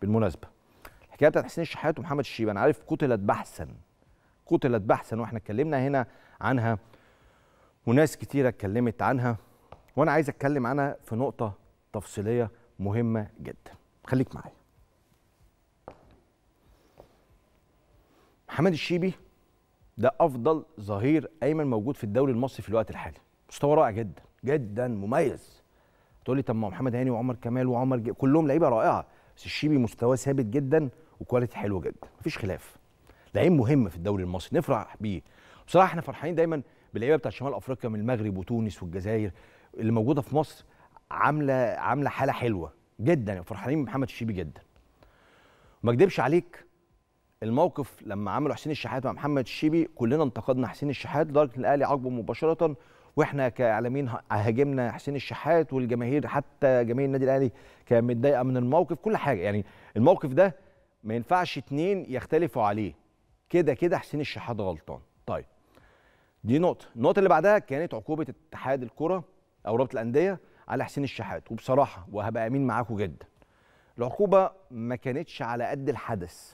بالمناسبه الحكايه بتاعت حسين الشحات ومحمد الشيب انا عارف قتلت بحثا قتلت بحثا واحنا اتكلمنا هنا عنها وناس كتيره اتكلمت عنها وانا عايز اتكلم عنها في نقطه تفصيليه مهمه جدا خليك معايا محمد الشيبي ده افضل ظهير ايمن موجود في الدوري المصري في الوقت الحالي مستوى رائع جدا جدا مميز تقول لي طب ما محمد هاني وعمر كمال وعمر كلهم لعيبه رائعه بس الشيبي مستواه ثابت جدا وكواليتي حلوه جدا مفيش خلاف لعيب مهم في الدوري المصري نفرح بيه بصراحه احنا فرحانين دايما باللعيبه بتاع شمال افريقيا من المغرب وتونس والجزائر اللي موجوده في مصر عامله عامله حاله حلوه جدا فرحانين بمحمد الشيبي جدا ما اكدبش عليك الموقف لما عملوا حسين الشحات مع محمد الشيبي كلنا انتقدنا حسين الشحات لدرجه ان الاهلي عاقبه مباشره واحنا كاعلاميين هاجمنا حسين الشحات والجماهير حتى جماهير النادي الاهلي كانت متضايقه من الموقف كل حاجه يعني الموقف ده ما ينفعش اتنين يختلفوا عليه كده كده حسين الشحات غلطان طيب دي نقطه النقطه اللي بعدها كانت عقوبه اتحاد الكره او رابطه الانديه على حسين الشحات وبصراحه وهبقى امين معاكم جدا العقوبه ما كانتش على قد الحدث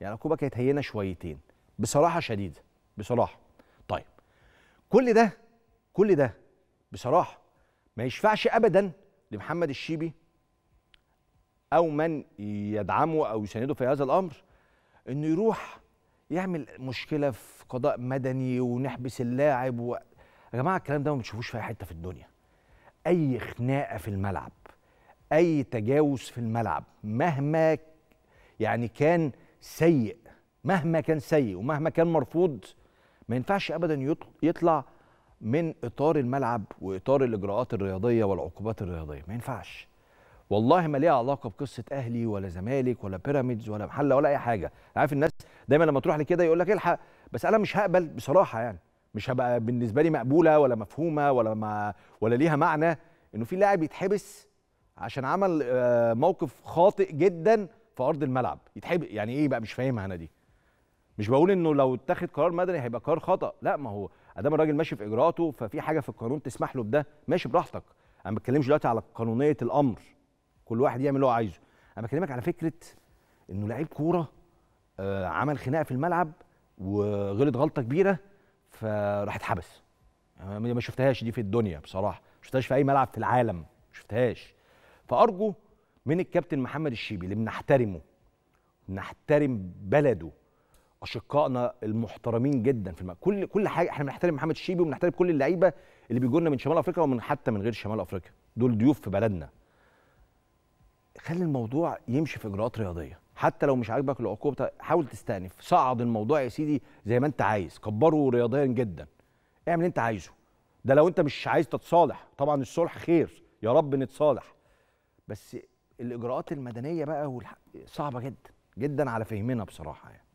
يعني العقوبه كانت هينه شويتين بصراحه شديده بصراحه طيب كل ده كل ده بصراحه ما يشفعش ابدا لمحمد الشيبي او من يدعمه او يسنده في هذا الامر انه يروح يعمل مشكله في قضاء مدني ونحبس اللاعب و... يا جماعه الكلام ده ما بنشوفوش في اي حته في الدنيا اي خناقه في الملعب اي تجاوز في الملعب مهما يعني كان سيء مهما كان سيء ومهما كان مرفوض ما ينفعش ابدا يطلع من اطار الملعب واطار الاجراءات الرياضيه والعقوبات الرياضيه ما ينفعش والله ما ليها علاقه بقصه اهلي ولا زمالك ولا بيراميدز ولا محله ولا اي حاجه عارف الناس دايما لما تروح لكده يقول لك الحق بس انا مش هقبل بصراحه يعني مش هبقى بالنسبه لي مقبوله ولا مفهومه ولا ما ولا ليها معنى انه في لاعب يتحبس عشان عمل آه، موقف خاطئ جدا في ارض الملعب يتحبس يعني ايه بقى مش فاهمها انا دي مش بقول انه لو اتخذ قرار مدني هيبقى قرار خطا لا ما هو ادام الراجل ماشي في اجراءاته ففي حاجه في القانون تسمح له بده ماشي براحتك انا ما بتكلمش دلوقتي على قانونيه الامر كل واحد يعمل اللي هو عايزه انا بكلمك على فكره انه لعيب كوره آه عمل خناقه في الملعب وغلط غلطه كبيره فراح اتحبس ما شفتهاش دي في الدنيا بصراحه ما شفتهاش في اي ملعب في العالم ما شفتهاش فارجو من الكابتن محمد الشيبي اللي بنحترمه نحترم بلده اشقائنا المحترمين جدا في الملعب كل كل حاجه احنا بنحترم محمد الشيبي وبنحترم كل اللعيبه اللي بيجوا من شمال افريقيا ومن حتى من غير شمال افريقيا دول ضيوف في بلدنا خلي الموضوع يمشي في اجراءات رياضيه حتى لو مش عاجبك العقوبه حاول تستأنف صعد الموضوع يا سيدي زي ما انت عايز كبره رياضيا جدا اعمل اللي انت عايزه ده لو انت مش عايز تتصالح طبعا الصلح خير يا رب نتصالح بس الاجراءات المدنيه بقى صعبه جدا جدا على فهمنا بصراحه يعني